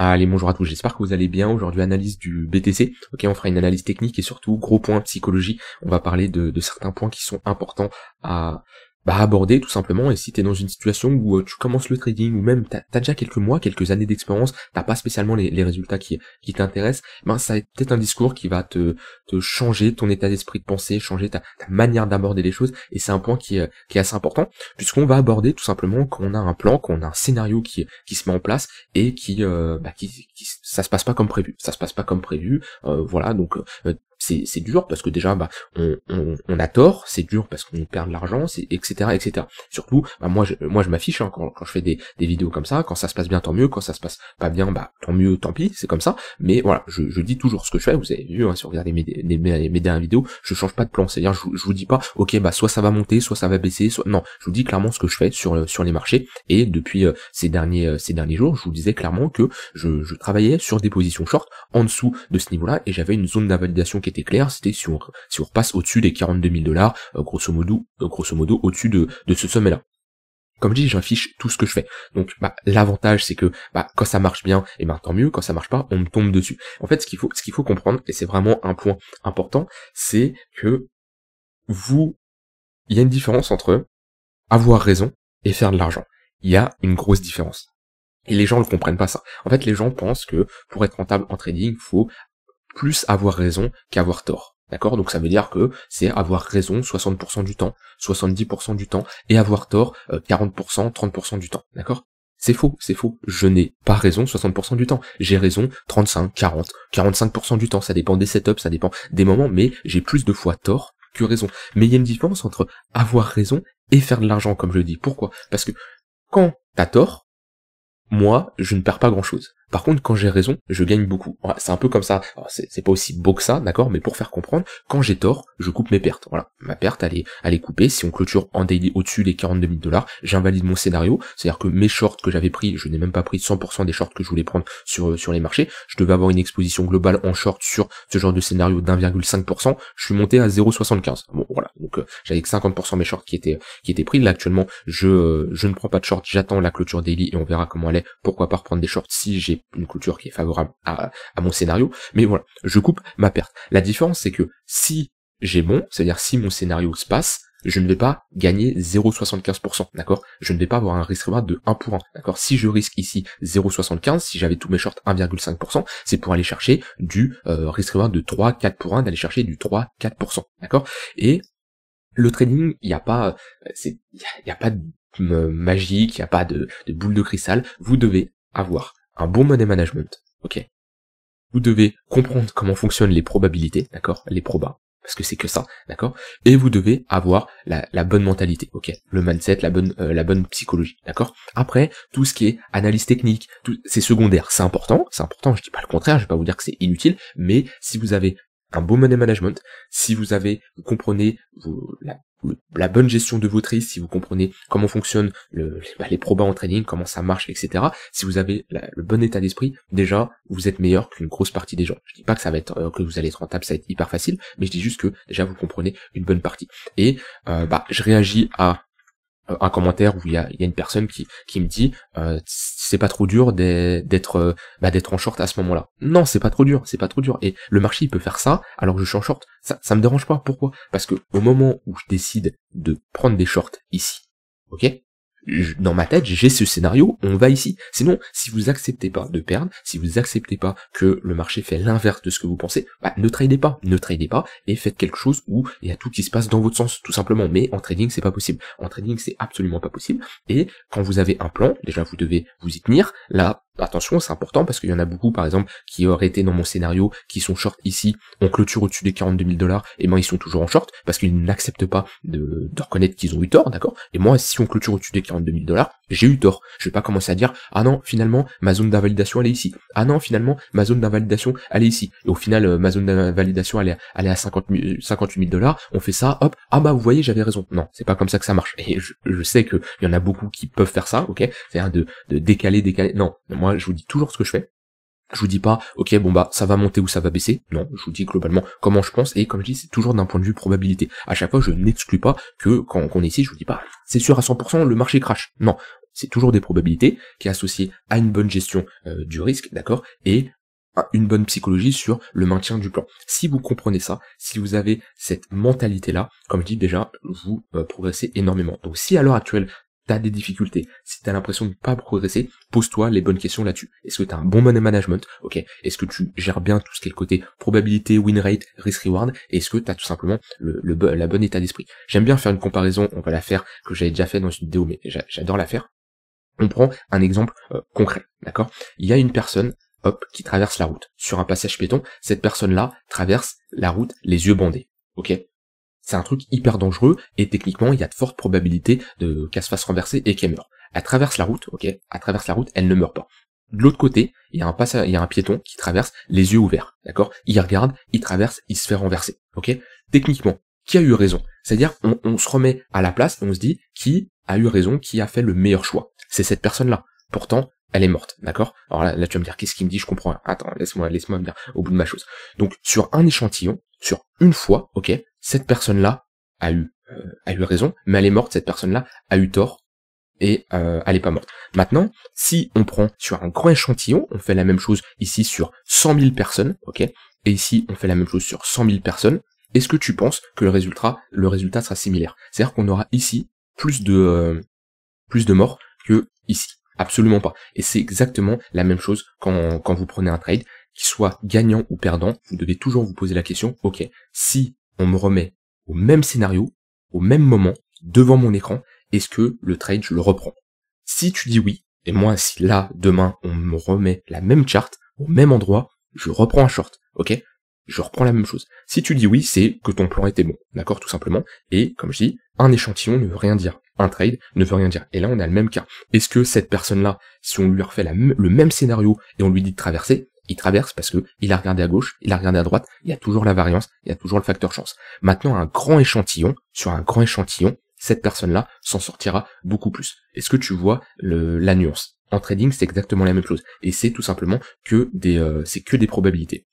Allez, bonjour à tous, j'espère que vous allez bien. Aujourd'hui, analyse du BTC. Ok, on fera une analyse technique et surtout, gros point psychologie. On va parler de, de certains points qui sont importants à bah, aborder tout simplement. Et si tu es dans une situation où euh, tu commences le trading ou même tu as, déjà quelques mois, quelques années d'expérience, t'as pas spécialement les, résultats qui, t'intéressent, ben ça va peut-être un discours qui va te, te changer ton état d'esprit de pensée, changer ta, manière d'aborder les choses. Et c'est un point qui, est, assez important puisqu'on va aborder tout simplement qu'on a un plan, qu'on a un scénario qui, qui se met en place et qui, euh, bah, ça se passe pas comme prévu. Ça se passe pas comme prévu. Euh, voilà, donc c'est dur parce que déjà bah on, a tort, c'est dur parce qu'on perd de l'argent, etc etc. Surtout bah, moi je moi je m'affiche hein, quand, je fais des, vidéos comme ça, quand ça se passe bien tant mieux, quand ça se passe pas bien bah tant mieux tant pis, c'est comme ça. Mais voilà je, dis toujours ce que je fais, vous avez vu hein, si vous regardez mes, dernières vidéos, je change pas de plan, c'est-à-dire je, je vous dis pas ok bah soit ça va monter, soit ça va baisser, soit non je vous dis clairement ce que je fais sur euh, sur les marchés et depuis euh, ces derniers euh, ces derniers jours je vous disais clairement que je, je travaillais sur des positions short en dessous de ce niveau-là et j'avais une zone d'invalidation qui était clair, c'était si on, si repasse au-dessus des 42 000 dollars, euh, grosso modo, euh, grosso modo au-dessus de, de ce sommet-là comme je dis, j'affiche tout ce que je fais. Donc bah, l'avantage c'est que bah, quand ça marche bien, et eh maintenant tant mieux, quand ça marche pas, on me tombe dessus. En fait, ce qu'il faut, ce qu'il faut comprendre, et c'est vraiment un point important, c'est que vous, il y a une différence entre avoir raison et faire de l'argent. Il y a une grosse différence. Et les gens ne comprennent pas ça. En fait, les gens pensent que pour être rentable en trading, il faut plus avoir raison qu'avoir tort. D'accord Donc ça veut dire que c'est avoir raison 60% du temps, 70% du temps, et avoir tort 40%, euh, 30% du temps. D'accord C'est faux, c'est faux. Je n'ai pas raison 60% du temps. J'ai raison 35, 40, 45% du temps. Ça dépend des setups, ça dépend des moments, mais j'ai plus de fois tort que raison. Mais il y a une différence entre avoir raison et faire de l'argent, comme je le dis. Pourquoi Parce que quand t'as tort, moi, je ne perds pas grand-chose. Par contre, quand j'ai raison, je gagne beaucoup. c'est un peu comme ça. C'est pas aussi beau que ça, d'accord, mais pour faire comprendre, quand j'ai tort, je coupe mes pertes. Voilà, ma perte, elle est, elle est coupée. Si on clôture en daily au-dessus des 42 000 dollars, j'invalide mon scénario. C'est-à-dire que mes shorts que j'avais pris, je n'ai même pas pris 100% des shorts que je voulais prendre sur, euh, sur les marchés. Je devais avoir une exposition globale en short sur ce genre de scénario d'1,5%. Je suis monté à 0,75. Bon, voilà. Donc, euh, j'avais que 50% mes shorts qui étaient, qui étaient pris. Là, actuellement, je, euh, je ne prends pas de shorts. J'attends la clôture daily et on verra comment elle est. Pourquoi pas reprendre des shorts si j'ai une culture qui est favorable à, mon scénario, mais voilà, je coupe ma perte. La différence, c'est que si j'ai bon, c'est-à-dire si mon scénario se passe, je ne vais pas gagner 0,75%, d'accord Je ne vais pas avoir un risk reward de 1 pour 1, d'accord Si je risque ici 0,75, si j'avais tous mes shorts 1,5%, c'est pour aller chercher du euh, risk reward de 3, 4 pour 1, d'aller chercher du 3, 4%, d'accord Et le trading, il n'y a pas, euh, il n'y a, pas de magie, il n'y a pas de boule de cristal, vous devez avoir un bon money management, ok. Vous devez comprendre comment fonctionnent les probabilités, d'accord, les probas, parce que c'est que ça, d'accord. Et vous devez avoir la, bonne mentalité, ok, le mindset, la bonne, euh, la bonne psychologie, d'accord. Après, tout ce qui est analyse technique, c'est secondaire, c'est important, c'est important. Je dis pas le contraire, je vais pas vous dire que c'est inutile, mais si vous avez un bon money management, si vous avez, vous comprenez vous, la, bonne gestion de votre risque, si vous comprenez comment fonctionne le, bah, les probas en training, comment ça marche, etc. Si vous avez le bon état d'esprit, déjà, vous êtes meilleur qu'une grosse partie des gens. Je dis pas que ça va être euh, que vous allez être rentable, ça va être hyper facile, mais je dis juste que déjà vous comprenez une bonne partie. Et euh, bah, je réagis à un commentaire où il y a, une personne qui, qui me dit euh, c'est pas trop dur d'être euh, bah, d'être en short à ce moment-là. Non, c'est pas trop dur, c'est pas trop dur. Et le marché il peut faire ça alors que je suis en short. Ça, ça me dérange pas. Pourquoi Parce que au moment où je décide de prendre des shorts ici, ok, dans ma tête, j'ai ce scénario, on va ici. Sinon, si vous acceptez pas de perdre, si vous acceptez pas que le marché fait l'inverse de ce que vous pensez, bah, ne tradez pas, ne tradez pas et faites quelque chose où il y a tout qui se passe dans votre sens, tout simplement. Mais en trading, c'est pas possible. En trading, c'est absolument pas possible. Et quand vous avez un plan, déjà, vous devez vous y tenir. Là, attention, c'est important parce qu'il y en a beaucoup, par exemple, qui auraient été dans mon scénario, qui sont short ici, on clôture au-dessus des 42 000 dollars, et eh moi ben, ils sont toujours en short parce qu'ils n'acceptent pas de, de reconnaître qu'ils ont eu tort, d'accord Et moi, si on clôture au-dessus des 42 000 dollars, j'ai eu tort. Je vais pas commencer à dire, ah non, finalement, ma zone d'invalidation, elle est ici. Ah non, finalement, ma zone d'invalidation, elle est ici. Et au final, euh, ma zone d'invalidation, elle est, à 58 000 dollars, on fait ça, hop, ah bah vous voyez, j'avais raison. Non, c'est pas comme ça que ça marche. Et je, je sais qu'il y en a beaucoup qui peuvent faire ça, ok faire de, de décaler, décaler. Non, moi, je vous dis toujours ce que je fais. Je vous dis pas, ok, bon bah ça va monter ou ça va baisser. Non, je vous dis globalement comment je pense et comme je dis, c'est toujours d'un point de vue probabilité. À chaque fois, je n'exclus pas que quand on est ici, je vous dis pas, c'est sûr à 100% le marché crache. Non, c'est toujours des probabilités qui est associée à une bonne gestion euh, du risque, d'accord, et à une bonne psychologie sur le maintien du plan. Si vous comprenez ça, si vous avez cette mentalité-là, comme je dis déjà, vous euh, progressez énormément. Donc si à l'heure actuelle t'as des difficultés, si t'as l'impression de pas progresser, pose-toi les bonnes questions là-dessus. Est-ce que t'as un bon money management Ok. Est-ce que tu gères bien tout ce qui est le côté probabilité, win rate, risk reward Est-ce que as tout simplement le, le la bonne état d'esprit J'aime bien faire une comparaison, on va la faire, que j'avais déjà fait dans une vidéo, mais j'adore la faire. On prend un exemple euh, concret, d'accord Il y a une personne, hop, qui traverse la route. Sur un passage piéton, cette personne-là traverse la route les yeux bandés. Ok c'est un truc hyper dangereux et techniquement il y a de fortes probabilités de qu'elle se fasse renverser et qu'elle meure. Elle traverse la route, ok, elle traverse la route, elle ne meurt pas. De l'autre côté, il y a un il y a un piéton qui traverse les yeux ouverts, d'accord Il regarde, il traverse, il se fait renverser, ok Techniquement, qui a eu raison C'est-à-dire, on, se remet à la place et on se dit qui a eu raison, qui a fait le meilleur choix C'est cette personne-là. Pourtant, elle est morte, d'accord Alors là, tu vas me dire, qu'est-ce qu'il me dit Je comprends rien. Attends, laisse-moi, laisse-moi au bout de ma chose. Donc, sur un échantillon, sur une fois, ok, cette personne-là a eu euh, a eu raison, mais elle est morte, cette personne-là a eu tort et euh, elle est pas morte. Maintenant, si on prend sur un grand échantillon, on fait la même chose ici sur 100 000 personnes, ok, et ici on fait la même chose sur 100 000 personnes. Est-ce que tu penses que le résultat le résultat sera similaire C'est-à-dire qu'on aura ici plus de euh, plus de morts que ici. Absolument pas. Et c'est exactement la même chose quand, quand vous prenez un trade, qu'il soit gagnant ou perdant, vous devez toujours vous poser la question, ok, si on me remet au même scénario, au même moment, devant mon écran, est-ce que le trade, je le reprends Si tu dis oui, et moi, si là, demain, on me remet la même charte, au même endroit, je reprends un short, ok Je reprends la même chose. Si tu dis oui, c'est que ton plan était bon, d'accord, tout simplement. Et, comme je dis, un échantillon ne veut rien dire. Un trade ne veut rien dire. Et là, on a le même cas. Est-ce que cette personne-là, si on lui refait le même scénario et on lui dit de traverser, il traverse parce que il a regardé à gauche, il a regardé à droite, il y a toujours la variance, il y a toujours le facteur chance. Maintenant, un grand échantillon, sur un grand échantillon, cette personne-là s'en sortira beaucoup plus. Est-ce que tu vois la nuance En trading, c'est exactement la même chose. Et c'est tout simplement que des, euh, c'est que des probabilités.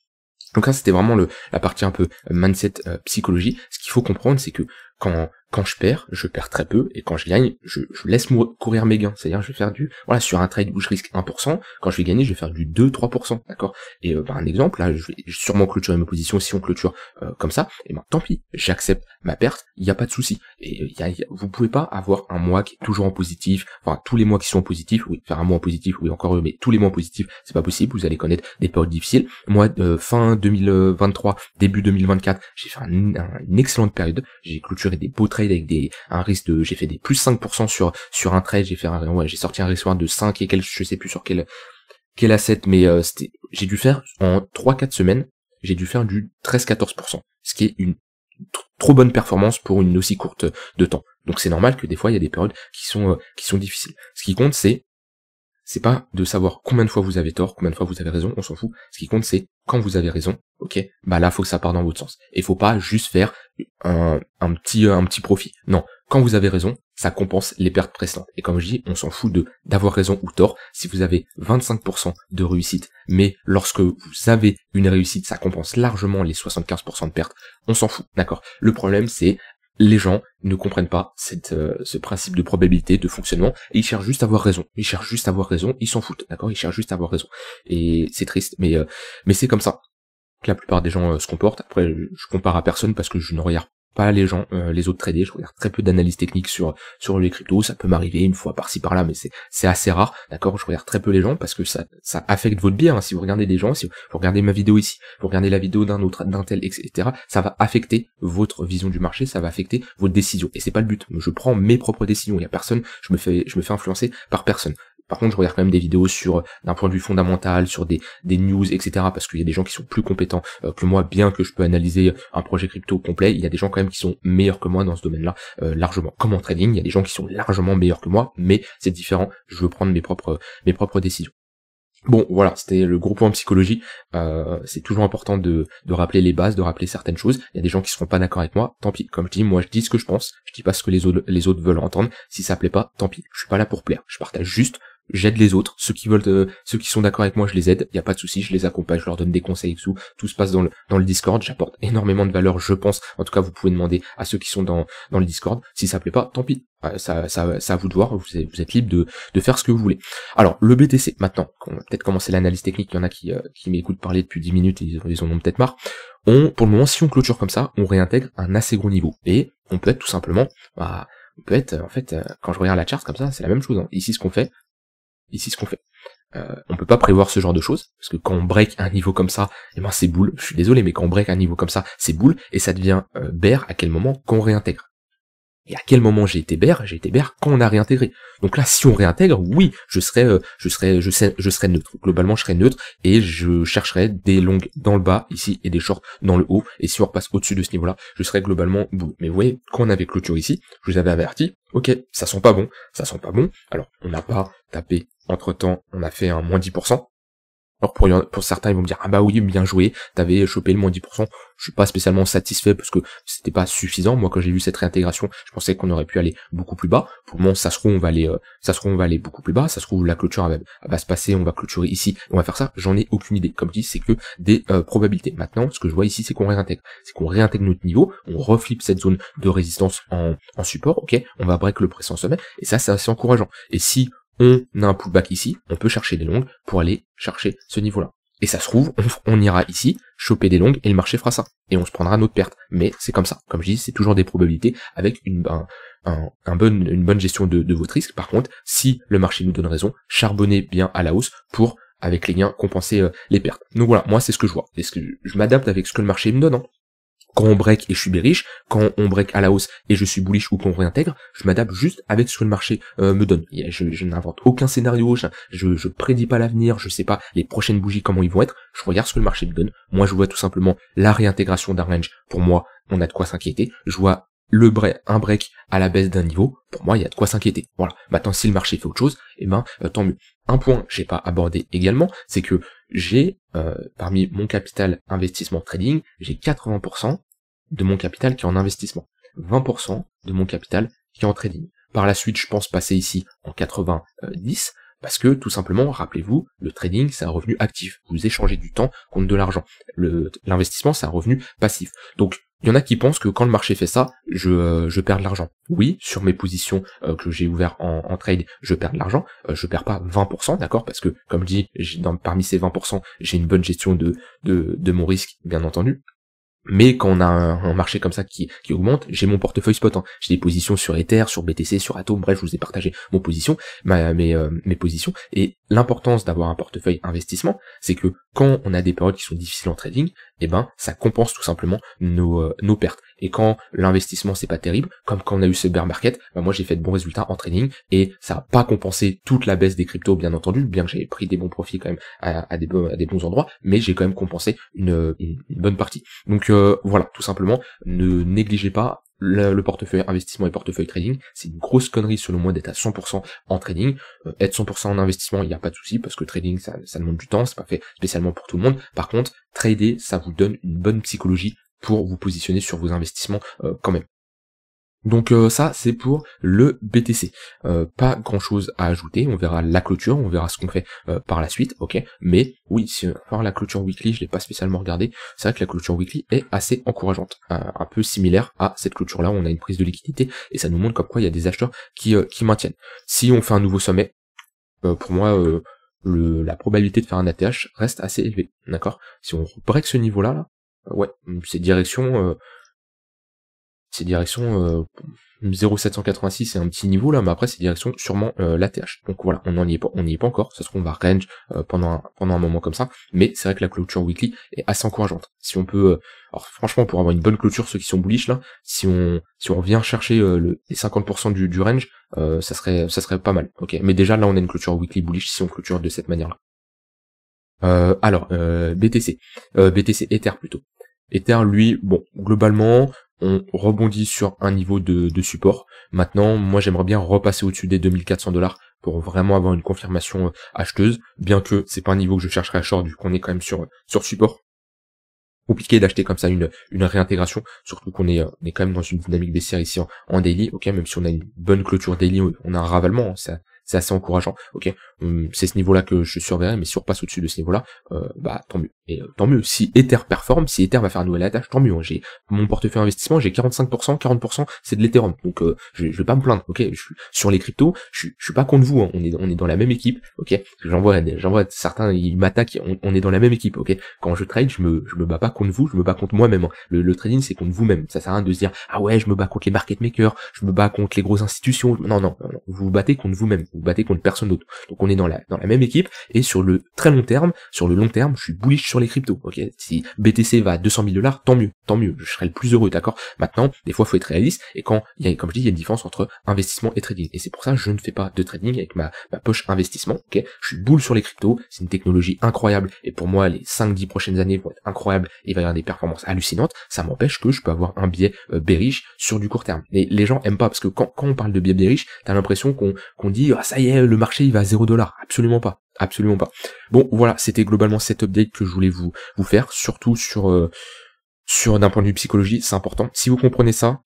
Donc là, c'était vraiment le, la partie un peu mindset euh, psychologie. Ce qu'il faut comprendre, c'est que quand quand je perds, je perds très peu, et quand je gagne, je, je laisse courir mes gains. C'est-à-dire, je vais faire du, voilà, sur un trade où je risque 1%, quand je vais gagner, je vais faire du 2-3%, d'accord Et euh, bah, un exemple, là, je vais sûrement clôturer mes positions, si on clôture euh, comme ça, et eh ben tant pis, j'accepte ma perte, il n'y a pas de souci. Et euh, y vous pouvez pas avoir un mois qui est toujours en positif, enfin, tous les mois qui sont en positif, oui, faire un mois en positif, oui, encore eux, mais tous les mois en positif, c'est pas possible, vous allez connaître des périodes difficiles. Moi, fin 2023, début 2024, j'ai fait une excellente période, j'ai clôturé des beaux avec des, un risque de, j'ai fait des plus 5% sur, sur un trade, j'ai fait un, j'ai sorti un risque de 5 et quel, je sais plus sur quel, asset, mais euh, c'était, j'ai dû faire, en 3-4 semaines, j'ai dû faire du 13-14%, ce qui est une trop bonne performance pour une aussi courte de temps. Donc c'est normal que des fois il y a des périodes qui sont euh, qui sont difficiles. Ce qui compte c'est c'est pas de savoir combien de fois vous avez tort, combien de fois vous avez raison, on s'en fout. Ce qui compte, c'est quand vous avez raison, ok, bah là, faut que ça part dans votre sens. Et faut pas juste faire un, un petit, euh, un petit profit. Non. Quand vous avez raison, ça compense les pertes précédentes. Et comme je dis, on s'en fout de, d'avoir raison ou tort. Si vous avez 25% de réussite, mais lorsque vous avez une réussite, ça compense largement les 75% de pertes, on s'en fout. D'accord? Le problème, c'est les gens ne comprennent pas cette, euh, ce principe de probabilité, de fonctionnement, et ils cherchent juste à avoir raison. Ils cherchent juste à avoir raison, ils s'en foutent, d'accord Ils cherchent juste à avoir raison. Et c'est triste, mais, euh, mais c'est comme ça que la plupart des gens euh, se comportent. Après, je compare à personne parce que je ne regarde pas les gens, euh, les autres traders. Je regarde très peu d'analyses techniques sur sur les cryptos. Ça peut m'arriver une fois par-ci par-là, mais c'est assez rare. D'accord, je regarde très peu les gens parce que ça ça affecte votre bien. Si vous regardez des gens, si vous regardez ma vidéo ici, vous regardez la vidéo d'un autre, d'un tel, etc. Ça va affecter votre vision du marché, ça va affecter votre décision, Et c'est pas le but. Je prends mes propres décisions. Il y a personne. Je me fais je me fais influencer par personne. Par contre, je regarde quand même des vidéos sur, d'un point de vue fondamental, sur des, des news, etc. Parce qu'il y a des gens qui sont plus compétents euh, que moi, bien que je peux analyser un projet crypto complet, il y a des gens quand même qui sont meilleurs que moi dans ce domaine-là, euh, largement. Comme en trading, il y a des gens qui sont largement meilleurs que moi, mais c'est différent. Je veux prendre mes propres, mes propres décisions. Bon, voilà, c'était le gros point psychologie. Euh, c'est toujours important de, de, rappeler les bases, de rappeler certaines choses. Il y a des gens qui seront pas d'accord avec moi, tant pis. Comme je dis, moi je dis ce que je pense, je dis pas ce que les autres, les autres veulent entendre. Si ça plaît pas, tant pis. Je suis pas là pour plaire. Je partage juste j'aide les autres, ceux qui veulent, euh, ceux qui sont d'accord avec moi, je les aide, il y a pas de souci, je les accompagne, je leur donne des conseils tout, se passe dans le dans le Discord, j'apporte énormément de valeur, je pense. En tout cas, vous pouvez demander à ceux qui sont dans dans le Discord, si ça plaît pas, tant pis. Euh, ça, ça, ça à vous de voir, vous êtes, libre de, de faire ce que vous voulez. Alors, le BTC, maintenant, on va peut-être commencer l'analyse technique, il y en a qui, euh, qui m'écoutent parler depuis 10 minutes ils, ils en ont peut-être marre. On, pour le moment, si on clôture comme ça, on réintègre un assez gros niveau. Et on peut être tout simplement, bah, on peut être, en fait, quand je regarde la charte comme ça, c'est la même chose. Hein. Ici, ce qu'on fait, ici ce qu'on fait. Euh, on peut pas prévoir ce genre de choses, parce que quand on break un niveau comme ça, et eh ben c'est boule, je suis désolé, mais quand on break un niveau comme ça, c'est boule, et ça devient euh, bear à quel moment qu'on réintègre. Et à quel moment j'ai été bear J'ai été BR quand on a réintégré. Donc là, si on réintègre, oui, je serai, je euh, serai, je serais je serai neutre. Globalement, je serai neutre et je chercherai des longues dans le bas ici et des shorts dans le haut. Et si on repasse au-dessus de ce niveau-là, je serai globalement bon. Mais vous voyez, quand on avait clôture ici, je vous avais averti. Ok, ça sent pas bon, ça sent pas bon. Alors, on n'a pas tapé entre temps, on a fait un moins 10%. Alors pour, certains, ils vont me dire ah bah oui bien joué, t'avais chopé le moins 10%. Je suis pas spécialement satisfait parce que c'était pas suffisant. Moi quand j'ai vu cette réintégration, je pensais qu'on aurait pu aller beaucoup plus bas. Pour le ça se trouve on va aller, euh, ça se trouve on va aller beaucoup plus bas. Ça se trouve la clôture va, va se passer, on va clôturer ici, on va faire ça. J'en ai aucune idée. Comme dit c'est que des euh, probabilités. Maintenant, ce que je vois ici, c'est qu'on réintègre, c'est qu'on réintègre notre niveau, on reflippe cette zone de résistance en, support. Ok, on va break le pressant sommet et ça c'est assez encourageant. Et si on a un pullback ici, on peut chercher des longues pour aller chercher ce niveau-là. Et ça se trouve, on, ira ici, choper des longues et le marché fera ça. Et on se prendra notre perte. Mais c'est comme ça. Comme je dis, c'est toujours des probabilités avec une, bonne, gestion de, de votre risque. Par contre, si le marché nous donne raison, charbonnez bien à la hausse pour avec les gains, compenser euh, les pertes. Donc voilà, moi c'est ce que je vois. est ce que je, m'adapte avec ce que le marché me donne. Hein quand on break et je suis bearish, quand on break à la hausse et je suis bullish ou qu'on réintègre, je m'adapte juste avec ce que le marché euh, me donne. Je, n'invente aucun scénario, je, ne prédis pas l'avenir, je sais pas les prochaines bougies comment ils vont être, je regarde ce que le marché me donne. Moi je vois tout simplement la réintégration d'un range, pour moi on a de quoi s'inquiéter, je vois le break, un break à la baisse d'un niveau, pour moi, il y a de quoi s'inquiéter. Voilà. Maintenant, si le marché fait autre chose, eh ben, euh, tant mieux. Un point que j'ai pas abordé également, c'est que j'ai, euh, parmi mon capital investissement trading, j'ai 80% de mon capital qui est en investissement. 20% de mon capital qui est en trading. Par la suite, je pense passer ici en 90, parce que tout simplement, rappelez-vous, le trading, c'est un revenu actif. Vous échangez du temps contre de l'argent. L'investissement, c'est un revenu passif. Donc, il y en a qui pensent que quand le marché fait ça, je, euh, je perds de l'argent. Oui, sur mes positions euh, que j'ai ouvertes en, trade, je perds de l'argent. Euh, je perds pas 20%, d'accord Parce que, comme je dis, parmi ces 20%, j'ai une bonne gestion de, de, de mon risque, bien entendu mais quand on a un, marché comme ça qui, qui augmente, j'ai mon portefeuille spot. Hein. J'ai des positions sur Ether, sur BTC, sur Atom, bref, je vous ai partagé mon position, mes, euh, mes positions. Et l'importance d'avoir un portefeuille investissement, c'est que quand on a des périodes qui sont difficiles en trading, et eh ben ça compense tout simplement nos, euh, nos pertes. Et quand l'investissement c'est pas terrible, comme quand on a eu ce bear market, bah, moi j'ai fait de bons résultats en trading et ça n'a pas compensé toute la baisse des cryptos bien entendu, bien que j'avais pris des bons profits quand même à, à, des, à des, bons endroits, mais j'ai quand même compensé une, bonne partie. Donc euh, voilà, tout simplement, ne négligez pas le, portefeuille investissement et portefeuille trading, c'est une grosse connerie selon moi d'être à 100% en trading. Euh, être 100% en investissement, il n'y a pas de souci parce que trading, ça, demande du temps, c'est pas fait spécialement pour tout le monde. Par contre, trader, ça vous donne une bonne psychologie pour vous positionner sur vos investissements euh, quand même. Donc euh, ça, c'est pour le BTC. Euh, pas grand-chose à ajouter. On verra la clôture, on verra ce qu'on fait euh, par la suite, ok. Mais oui, si, voir euh, la clôture weekly, je l'ai pas spécialement regardé. C'est vrai que la clôture weekly est assez encourageante, un peu similaire à cette clôture-là. On a une prise de liquidité et ça nous montre comme quoi il y a des acheteurs qui qui maintiennent. Si on fait un nouveau sommet, pour moi. Le, la probabilité de faire un ATH reste assez élevée, d'accord Si on break ce niveau-là, là, ouais, c'est direction c'est direction 0,786, euh, c'est un petit niveau là, mais après c'est direction sûrement euh, la l'ATH. Donc voilà, on n'y est pas, on n'y est pas encore. Ça se trouve on va range euh, pendant un, pendant un moment comme ça, mais c'est vrai que la clôture weekly est assez encourageante. Si on peut, alors franchement pour avoir une bonne clôture ceux qui sont bullish là, si on si on vient chercher le, les 50% du, du range, ça serait ça serait pas mal. Ok, mais déjà là on a une clôture weekly bullish si on clôture de cette manière là. alors, euh, BTC. Euh, BTC Ether plutôt. Ether, lui, bon, globalement, on rebondit sur un niveau de, de support. Maintenant, moi j'aimerais bien repasser au-dessus des 2400 dollars pour vraiment avoir une confirmation euh, acheteuse, bien que c'est pas un niveau que je chercherai à short vu qu'on est quand même sur, euh, sur support. Compliqué d'acheter comme ça une, une réintégration, surtout qu'on est, euh, on est quand même dans une dynamique baissière ici en, daily, ok, même si on a une bonne clôture daily, on a un ravalement, hein, ça, c'est assez encourageant. Ok, hum, c'est ce niveau-là que je surveillerai, mais si on passe au-dessus de ce niveau-là, euh, bah tant mieux. Et euh, tant mieux. Si Ether performe, si Ether va faire une nouvelle attache, tant mieux. Hein. J'ai mon portefeuille investissement, j'ai 45%, 40%, c'est de l'Ethereum. Donc euh, je, je, vais pas me plaindre. Ok, sur les cryptos, je, je suis pas contre vous. Hein. On est on est dans la même équipe. Ok, j'en vois certains ils m'attaquent. On, est dans la même équipe. Ok, quand je trade, je me je me bats pas contre vous, je me bats contre moi-même. Hein. Le, trading c'est contre vous-même. Ça sert à rien de se dire ah ouais, je me bats contre les market makers, je me bats contre les grosses institutions. Non non, non, non. vous vous battez contre vous-même vous battez contre personne d'autre. Donc on est dans la, dans la même équipe, et sur le très long terme, sur le long terme, je suis bullish sur les cryptos, ok Si BTC va à 200 000 dollars, tant mieux, tant mieux, je serai le plus heureux, d'accord Maintenant, des fois, faut être réaliste, et quand, il y a, comme je dis, il y a une différence entre investissement et trading, et c'est pour ça que je ne fais pas de trading avec ma, poche investissement, ok Je suis boule sur les cryptos, c'est une technologie incroyable, et pour moi, les 5-10 prochaines années vont être incroyables, et il va y avoir des performances hallucinantes, ça m'empêche que je peux avoir un biais euh, bearish sur du court terme. Et les gens aiment pas, parce que quand, quand on parle de biais bearish, t'as l'impression qu'on dit, ah, ça y est, le marché il va à 0 Absolument pas. Absolument pas. Bon, voilà, c'était globalement cet update que je voulais vous, vous faire, surtout sur, euh, sur d'un point de vue psychologie, c'est important. Si vous comprenez ça,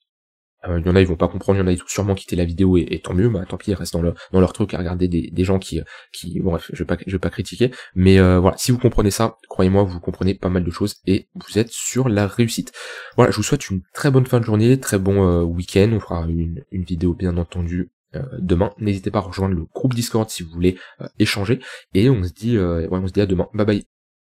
euh, il y en a, ils vont pas comprendre, il y en a, ils vont sûrement quitter la vidéo et, tant mieux, tant pis, ils restent dans, dans leur truc à regarder des, des gens qui, qui, bref, je vais pas, je vais pas critiquer, mais euh, voilà, si vous comprenez ça, croyez-moi, vous comprenez pas mal de choses et vous êtes sur la réussite. Voilà, je vous souhaite une très bonne fin de journée, très bon week-end, on fera une, une vidéo bien entendu euh, demain. N'hésitez pas à rejoindre le groupe Discord si vous voulez euh, échanger. Et on se dit, euh, on se dit à demain. Bye bye.